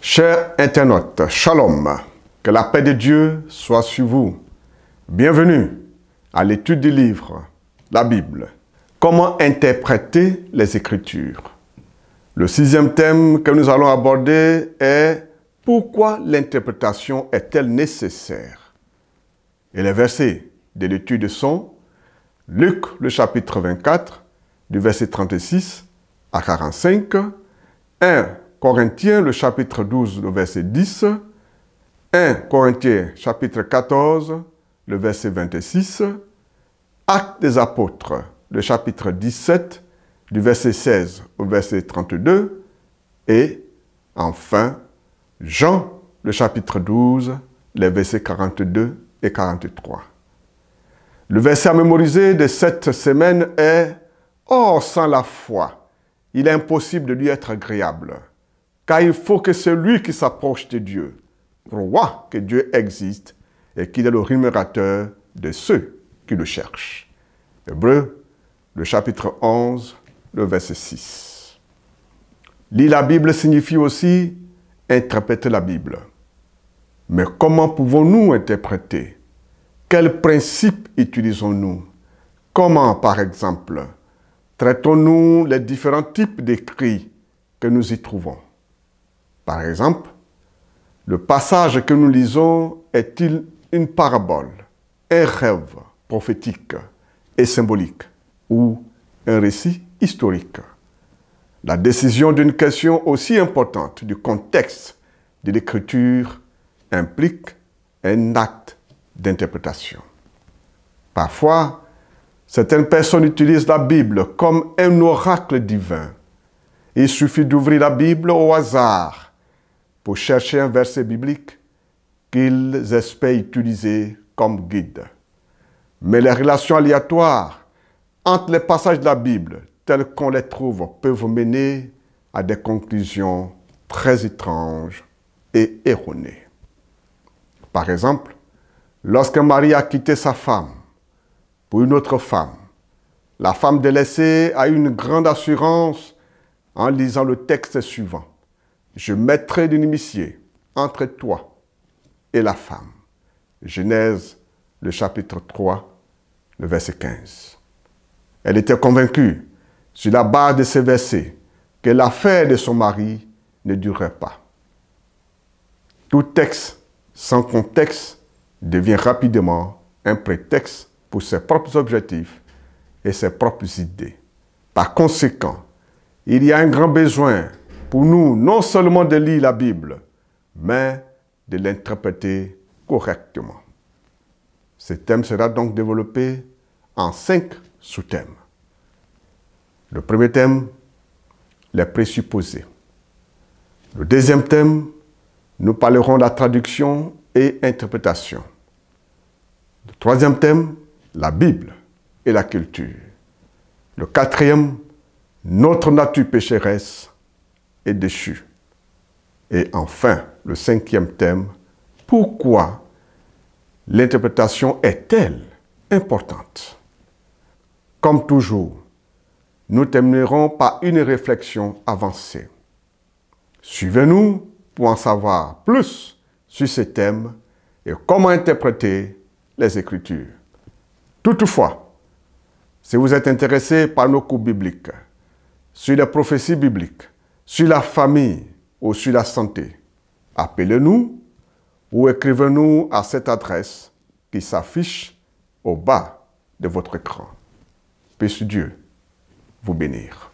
Chers internautes, shalom, que la paix de Dieu soit sur vous. Bienvenue à l'étude du livre, la Bible. Comment interpréter les Écritures Le sixième thème que nous allons aborder est Pourquoi l'interprétation est-elle nécessaire Et les versets de l'étude sont Luc le chapitre 24, du verset 36 à 45, 1 Corinthiens, le chapitre 12, le verset 10, 1 Corinthiens, chapitre 14, le verset 26, Actes des apôtres, le chapitre 17, du verset 16 au verset 32, et enfin Jean, le chapitre 12, les versets 42 et 43. Le verset à mémoriser de cette semaine est « Or, sans la foi, il est impossible de lui être agréable. » car il faut que celui qui s'approche de Dieu croit que Dieu existe et qu'il est le rémunérateur de ceux qui le cherchent. Hébreu, le chapitre 11, le verset 6. Lire la Bible signifie aussi interpréter la Bible. Mais comment pouvons-nous interpréter Quels principes utilisons-nous Comment, par exemple, traitons-nous les différents types d'écrits que nous y trouvons par exemple, le passage que nous lisons est-il une parabole, un rêve prophétique et symbolique ou un récit historique La décision d'une question aussi importante du contexte de l'écriture implique un acte d'interprétation. Parfois, certaines personnes utilisent la Bible comme un oracle divin. Il suffit d'ouvrir la Bible au hasard pour chercher un verset biblique qu'ils espèrent utiliser comme guide. Mais les relations aléatoires entre les passages de la Bible tels qu'on les trouve peuvent mener à des conclusions très étranges et erronées. Par exemple, lorsque Marie a quitté sa femme pour une autre femme, la femme délaissée a une grande assurance en lisant le texte suivant. Je mettrai d'un entre toi et la femme. Genèse, le chapitre 3, le verset 15. Elle était convaincue, sur la base de ces versets, que l'affaire de son mari ne durerait pas. Tout texte sans contexte devient rapidement un prétexte pour ses propres objectifs et ses propres idées. Par conséquent, il y a un grand besoin pour nous non seulement de lire la Bible, mais de l'interpréter correctement. Ce thème sera donc développé en cinq sous-thèmes. Le premier thème, les présupposés. Le deuxième thème, nous parlerons de la traduction et interprétation. Le troisième thème, la Bible et la culture. Le quatrième, notre nature pécheresse et déchu. Et enfin, le cinquième thème, pourquoi l'interprétation est-elle importante Comme toujours, nous terminerons par une réflexion avancée. Suivez-nous pour en savoir plus sur ces thèmes et comment interpréter les Écritures. Toutefois, si vous êtes intéressé par nos cours bibliques, sur les prophéties bibliques, sur la famille ou sur la santé, appelez-nous ou écrivez-nous à cette adresse qui s'affiche au bas de votre écran. Puisse Dieu vous bénir.